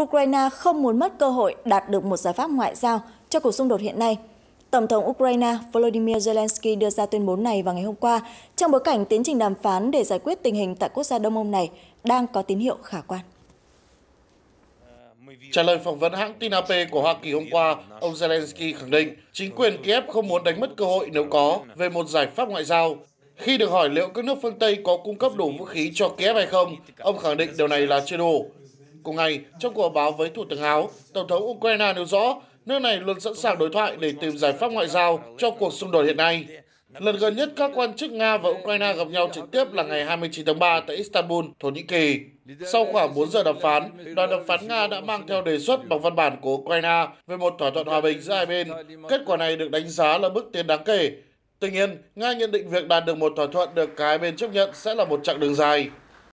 Ukraine không muốn mất cơ hội đạt được một giải pháp ngoại giao cho cuộc xung đột hiện nay. Tổng thống Ukraine Volodymyr Zelensky đưa ra tuyên bố này vào ngày hôm qua trong bối cảnh tiến trình đàm phán để giải quyết tình hình tại quốc gia Đông Âu này đang có tín hiệu khả quan. Trả lời phỏng vấn hãng tin AP của Hoa Kỳ hôm qua, ông Zelensky khẳng định chính quyền Kiev không muốn đánh mất cơ hội nếu có về một giải pháp ngoại giao. Khi được hỏi liệu các nước phương Tây có cung cấp đủ vũ khí cho Kiev hay không, ông khẳng định điều này là chưa đủ. Cùng ngày, trong cuộc báo với Thủ tướng Áo, Tổng thống Ukraine nêu rõ nước này luôn sẵn sàng đối thoại để tìm giải pháp ngoại giao cho cuộc xung đột hiện nay. Lần gần nhất các quan chức Nga và Ukraine gặp nhau trực tiếp là ngày 29 tháng 3 tại Istanbul, Thổ Nhĩ Kỳ. Sau khoảng 4 giờ đàm phán, đoàn đàm phán Nga đã mang theo đề xuất bằng văn bản của Ukraine về một thỏa thuận hòa bình giữa hai bên. Kết quả này được đánh giá là bước tiến đáng kể. Tuy nhiên, Nga nhận định việc đạt được một thỏa thuận được cả hai bên chấp nhận sẽ là một chặng đường dài.